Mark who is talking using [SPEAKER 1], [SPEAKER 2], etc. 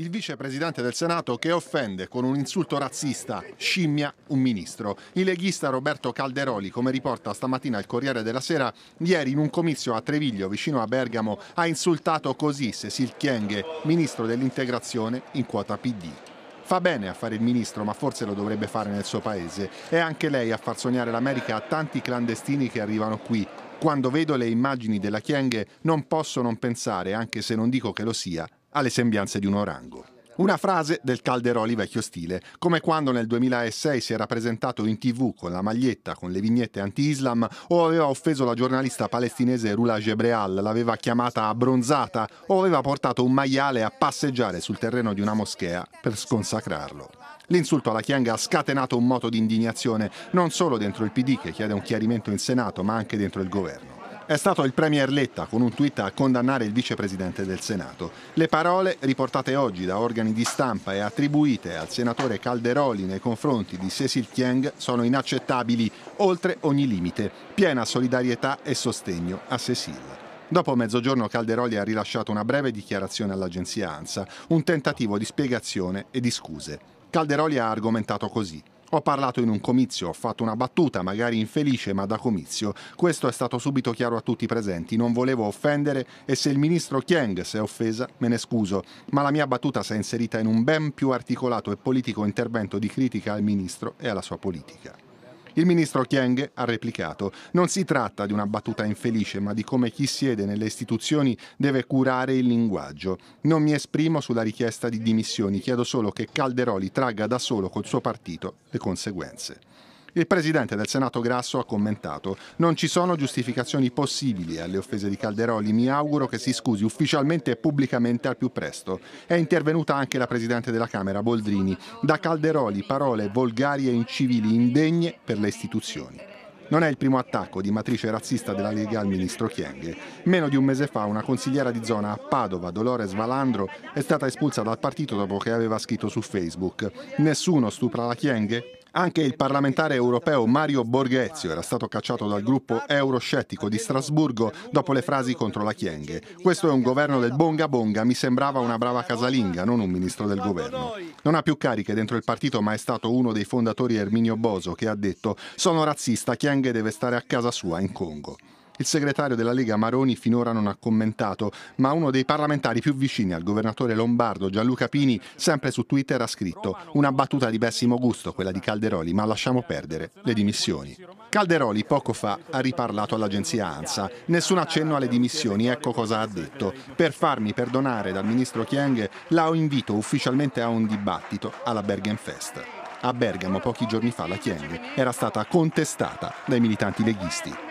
[SPEAKER 1] il vicepresidente del Senato che offende con un insulto razzista, scimmia, un ministro. Il leghista Roberto Calderoli, come riporta stamattina il Corriere della Sera, ieri in un comizio a Treviglio, vicino a Bergamo, ha insultato così Cecil Chienghe, ministro dell'integrazione in quota PD. Fa bene a fare il ministro, ma forse lo dovrebbe fare nel suo paese. È anche lei a far sognare l'America a tanti clandestini che arrivano qui, quando vedo le immagini della Chienghe non posso non pensare, anche se non dico che lo sia, ha le sembianze di un orango. Una frase del Calderoli vecchio stile, come quando nel 2006 si era presentato in tv con la maglietta con le vignette anti-Islam o aveva offeso la giornalista palestinese Rula Gebreal, l'aveva chiamata abbronzata o aveva portato un maiale a passeggiare sul terreno di una moschea per sconsacrarlo. L'insulto alla Chianga ha scatenato un moto di indignazione non solo dentro il PD che chiede un chiarimento in Senato ma anche dentro il governo. È stato il Premier Letta con un tweet a condannare il vicepresidente del Senato. Le parole riportate oggi da organi di stampa e attribuite al senatore Calderoli nei confronti di Cecil Tieng sono inaccettabili, oltre ogni limite. Piena solidarietà e sostegno a Cecil. Dopo mezzogiorno Calderoli ha rilasciato una breve dichiarazione all'agenzia ANSA, un tentativo di spiegazione e di scuse. Calderoli ha argomentato così. Ho parlato in un comizio, ho fatto una battuta, magari infelice, ma da comizio. Questo è stato subito chiaro a tutti i presenti. Non volevo offendere e se il ministro Chiang si è offesa, me ne scuso. Ma la mia battuta si è inserita in un ben più articolato e politico intervento di critica al ministro e alla sua politica. Il ministro Chiang ha replicato: Non si tratta di una battuta infelice, ma di come chi siede nelle istituzioni deve curare il linguaggio. Non mi esprimo sulla richiesta di dimissioni, chiedo solo che Calderoli tragga da solo col suo partito le conseguenze. Il presidente del Senato Grasso ha commentato: Non ci sono giustificazioni possibili alle offese di Calderoli. Mi auguro che si scusi ufficialmente e pubblicamente al più presto. È intervenuta anche la presidente della Camera, Boldrini. Da Calderoli parole volgari e incivili indegne per le istituzioni. Non è il primo attacco di matrice razzista della Lega al ministro Chienghe. Meno di un mese fa una consigliera di zona a Padova, Dolores Valandro, è stata espulsa dal partito dopo che aveva scritto su Facebook Nessuno stupra la Chienghe? Anche il parlamentare europeo Mario Borghezio era stato cacciato dal gruppo euroscettico di Strasburgo dopo le frasi contro la Chienghe. Questo è un governo del bonga bonga, mi sembrava una brava casalinga, non un ministro del governo. Non ha più cariche dentro il partito, ma è stato uno dei fondatori Erminio Boso che ha detto sono razzista, Chienghe deve stare a casa sua in Congo. Il segretario della Lega Maroni finora non ha commentato, ma uno dei parlamentari più vicini al governatore lombardo Gianluca Pini, sempre su Twitter, ha scritto una battuta di pessimo gusto, quella di Calderoli, ma lasciamo perdere le dimissioni. Calderoli poco fa ha riparlato all'agenzia ANSA. Nessun accenno alle dimissioni, ecco cosa ha detto. Per farmi perdonare dal ministro Chiang, la invito ufficialmente a un dibattito alla Bergenfest. A Bergamo pochi giorni fa la Chiang era stata contestata dai militanti leghisti.